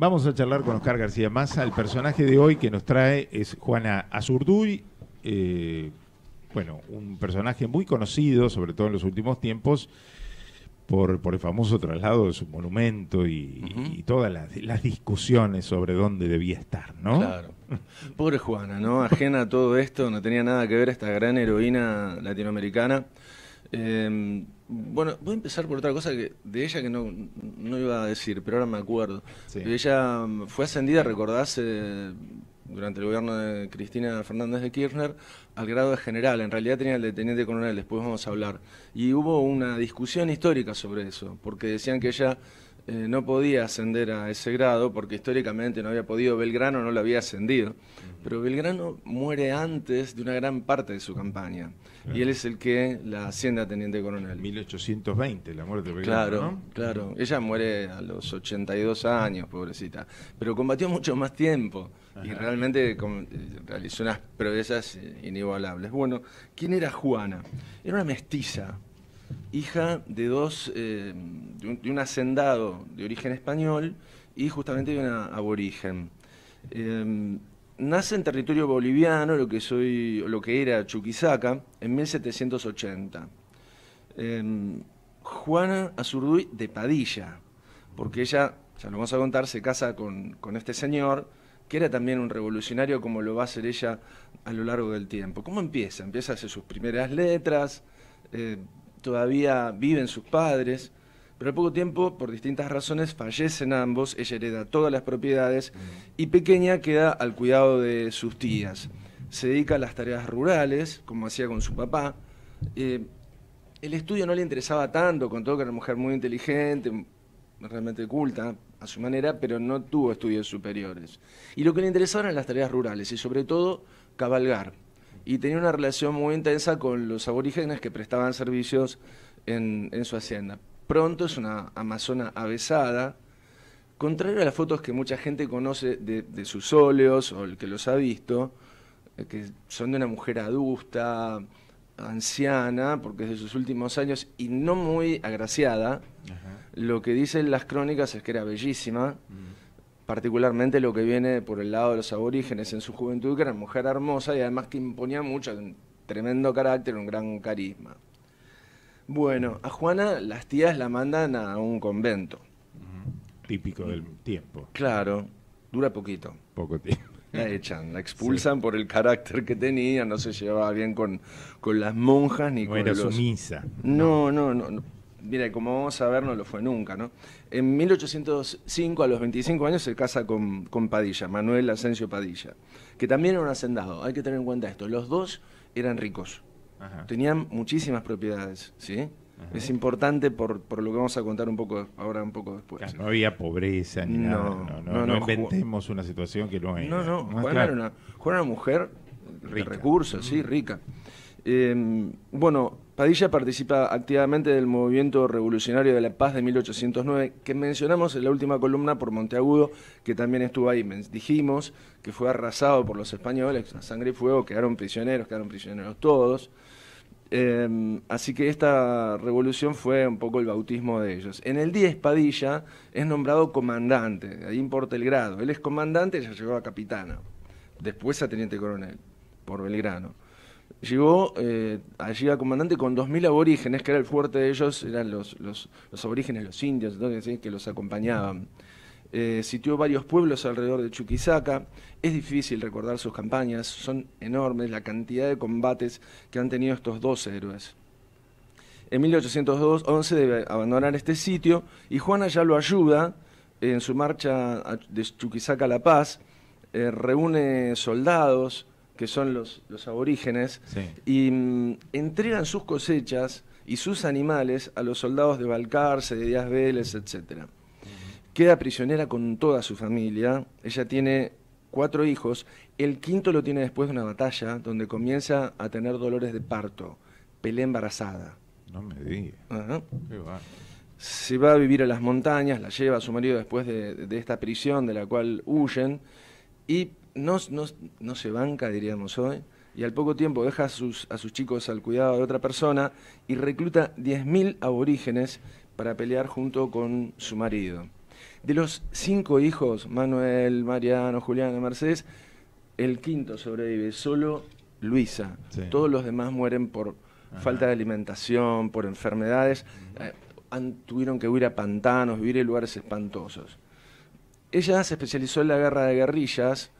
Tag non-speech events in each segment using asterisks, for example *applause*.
Vamos a charlar con Oscar García Massa. El personaje de hoy que nos trae es Juana Azurduy. Eh, bueno, un personaje muy conocido, sobre todo en los últimos tiempos, por, el famoso traslado de su monumento y, todas las, discusiones sobre dónde debía estar, ¿no? Claro. Pobre Juana, ¿no? Ajena a todo esto, no tenía nada que ver esta gran heroína latinoamericana. Em, bueno, voy a empezar por otra cosa que, de ella que no, no iba a decir, pero ahora me acuerdo. Ella em, fue ascendida, recordás, eh, durante el gobierno de Cristina Fernández de Kirchner, al grado de general. En realidad tenía el de teniente coronel, después vamos a hablar. Y hubo una discusión histórica sobre eso, porque decían que ella eh, no podía ascender a ese grado porque históricamente no había podido, Belgrano no la había ascendido. Pero Belgrano muere antes de una gran parte de su campaña. Y él es el que la hacienda a teniente coronel. 1820, la muerte de Belgrano. Claro, claro. Ella muere a los 82 años, pobrecita. Pero combatió mucho más tiempo y realmente eh, realizó unas proezas eh, inigualables. Bueno, ¿quién era Juana? Era una mestiza, hija de dos, eh, de, un, hacendado de origen español y justamente de una aborigen nace en territorio boliviano, lo que, soy, lo que era Chuquisaca, en 1780. Em, Juana Azurduy de Padilla, porque ella, ya lo vamos a contar, se casa con, este señor, que era también un revolucionario como lo va a ser ella a lo largo del tiempo. ¿Cómo empieza? Empieza a hacer sus primeras letras, eh, todavía viven sus padres, pero al poco tiempo, por distintas razones, fallecen ambos, ella hereda todas las propiedades y pequeña queda al cuidado de sus tías. Se dedica a las tareas rurales, como hacía con su papá. Eh, el estudio no le interesaba tanto, con todo que era una mujer muy inteligente, realmente culta a su manera, pero no tuvo estudios superiores. Y lo que le interesaban eran las tareas rurales y sobre todo cabalgar. Y tenía una relación muy intensa con los aborígenes que prestaban servicios en su hacienda pronto es una amazona avesada, contrario a las fotos que mucha gente conoce de, sus óleos o el que los ha visto, eh, que son de una mujer adusta, anciana, porque es de sus últimos años y no muy agraciada. Lo que dicen las crónicas es que era bellísima, mm. particularmente lo que viene por el lado de los aborígenes en su juventud, que era mujer hermosa y además que imponía mucho, un tremendo carácter, un gran carisma. Bueno, a Juana las tías la mandan a un convento. Típico del tiempo. Claro, dura poquito. Poco tiempo. *laughs* La echan, la expulsan por el carácter que tenía, no se llevaba bien con, las monjas ni con era los... No, no, no, no. Mira, como vamos a ver, no lo fue nunca, ¿no? En 1805, a los 25 años, se casa con, con Padilla, Manuel Asensio Padilla, que también era un hacendado. Hay que tener en cuenta esto, los dos eran ricos tenían muchísimas propiedades, ¿sí? Es importante por, lo que vamos a contar un poco ahora, un poco después. no había pobreza ni no, nada. No, inventemos una situación que no hay. No, no. Juan, era una, era una, mujer rica. de recursos, sí, mm. rica. Em, bueno, Padilla participa activamente del movimiento revolucionario de la paz de 1809, que mencionamos en la última columna por Monteagudo, que también estuvo ahí. Dijimos que fue arrasado por los españoles, a sangre y fuego, quedaron prisioneros, quedaron prisioneros todos. Em, así que esta revolución fue un poco el bautismo de ellos. En el día Padilla es nombrado comandante, ahí importa el grado. Él es comandante, ya llegó a capitana, después a teniente coronel, por Belgrano llegó eh, allí a comandante con 2.000 aborígenes, que era el fuerte de ellos, eran los, los, los aborígenes, los indios, entonces, que los acompañaban. Eh, sitió varios pueblos alrededor de Chuquisaca. Es difícil recordar sus campañas, son enormes la cantidad de combates que han tenido estos dos héroes. En 1802, debe abandonar este sitio y Juana ya lo ayuda en su marcha de Chuquisaca a La Paz. Eh, reúne soldados, que son los, los aborígenes, y mm, entregan sus cosechas y sus animales a los soldados de Balcarce, de Díaz Vélez, etc. Queda prisionera con toda su familia, ella tiene cuatro hijos, el quinto lo tiene después de una batalla donde comienza a tener dolores de parto, pelea embarazada. No me digas. Se va a vivir a las montañas, la lleva a su marido después de, de esta prisión de la cual huyen y no, se banca, diríamos hoy, y al poco tiempo deja a sus, chicos al cuidado de otra persona y recluta 10.000 aborígenes para pelear junto con su marido. De los cinco hijos, Manuel, Mariano, Julián y Mercedes, el quinto sobrevive, solo Luisa. Todos los demás mueren por falta de alimentación, por enfermedades. Eh, tuvieron que huir a pantanos, vivir en lugares espantosos. Ella se especializó en la guerra de guerrillas,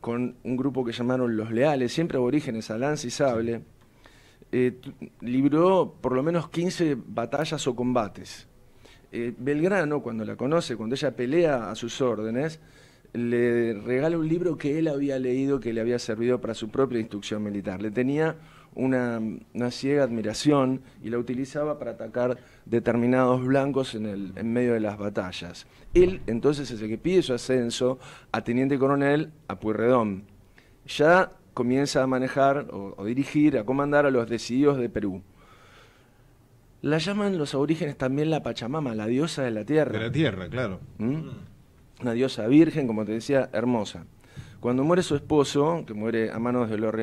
con un grupo que llamaron Los Leales, siempre aborígenes, a Lanza y Sable, eh, libró por lo menos 15 batallas o combates. Eh, Belgrano, cuando la conoce, cuando ella pelea a sus órdenes, le regala un libro que él había leído que le había servido para su propia instrucción militar. Le tenía una, ciega admiración y la utilizaba para atacar determinados blancos en, medio de las batallas. Él entonces es el que pide su ascenso a teniente coronel a Pueyrredón. Ya comienza a manejar o, dirigir, a comandar a los decididos de Perú. La llaman los aborígenes también la Pachamama, la diosa de la tierra. De la tierra, claro. ¿Mm? Una diosa virgen, como te decía, hermosa. Cuando muere su esposo, que muere a manos de los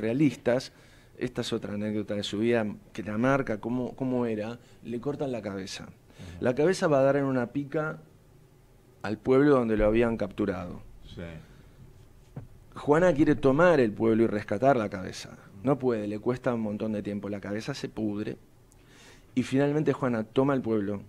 realistas, esta es otra anécdota de su vida que la marca, cómo, cómo era, le cortan la cabeza. La cabeza va a dar en una pica al pueblo donde lo habían capturado. Juana quiere tomar el pueblo y rescatar la cabeza. No puede, le cuesta un montón de tiempo. La cabeza se pudre. Y finalmente Juana toma el pueblo,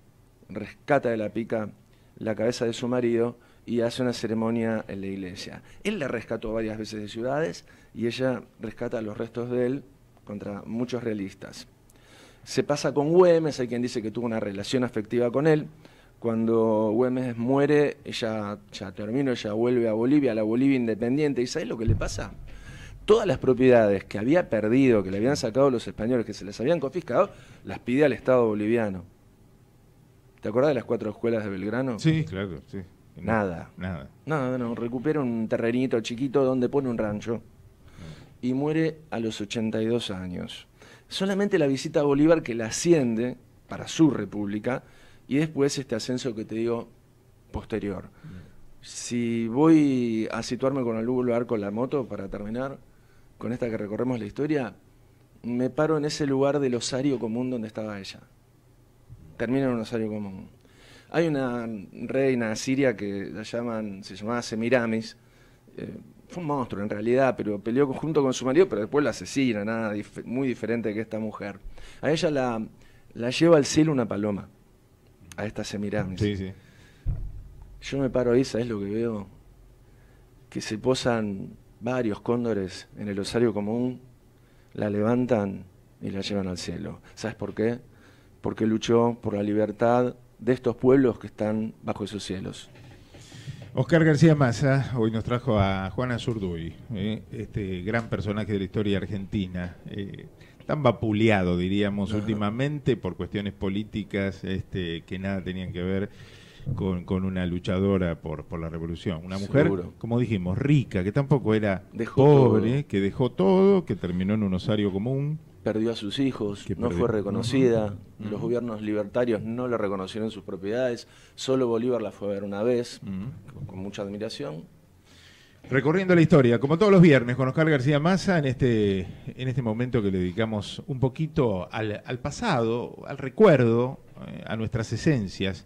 rescata de la pica la cabeza de su marido y hace una ceremonia en la iglesia. Él la rescató varias veces de ciudades y ella rescata los restos de él contra muchos realistas. Se pasa con Güemes, hay quien dice que tuvo una relación afectiva con él. Cuando Güemes muere, ella ya terminó, ella vuelve a Bolivia, a la Bolivia independiente. ¿Y sabes lo que le pasa? Todas las propiedades que había perdido, que le habían sacado los españoles, que se les habían confiscado, las pide al Estado boliviano. ¿Te acuerdas de las cuatro escuelas de Belgrano? Sí, claro, sí. Nada. Nada. Nada, no. Recupera un terrenito chiquito donde pone un rancho y muere a los 82 años. Solamente la visita a Bolívar que la asciende para su república y después este ascenso que te digo posterior. Si voy a situarme con el lugar con la moto para terminar con esta que recorremos la historia, me paro en ese lugar del osario común donde estaba ella. termino en un osario común. Hay una reina siria que la llaman, se llamaba Semiramis, eh, fue un monstruo en realidad, pero peleó junto con su marido, pero después la asesina, nada, muy diferente que esta mujer. A ella la, lleva al cielo una paloma, a esta Semiramis. Sí, Yo me paro ahí, ¿sabes lo que veo? Que se posan varios cóndores en el osario común, la levantan y la llevan al cielo. ¿Sabes por qué? Porque luchó por la libertad de estos pueblos que están bajo esos cielos. Oscar García Massa hoy nos trajo a Juana Zurduy, eh, este gran personaje de la historia argentina, eh, tan vapuleado diríamos últimamente por cuestiones políticas este, que nada tenían que ver con, una luchadora por, la revolución. Una mujer, como dijimos, rica, que tampoco era pobre, que dejó todo, que terminó en un osario común. Perdió a sus hijos, no fue reconocida, los gobiernos libertarios no le reconocieron sus propiedades, solo Bolívar la fue a ver una vez, con mucha admiración, Recorriendo la historia, como todos los viernes, con Oscar García Massa, en este, en este momento que le dedicamos un poquito al, pasado, al recuerdo, eh, a nuestras esencias.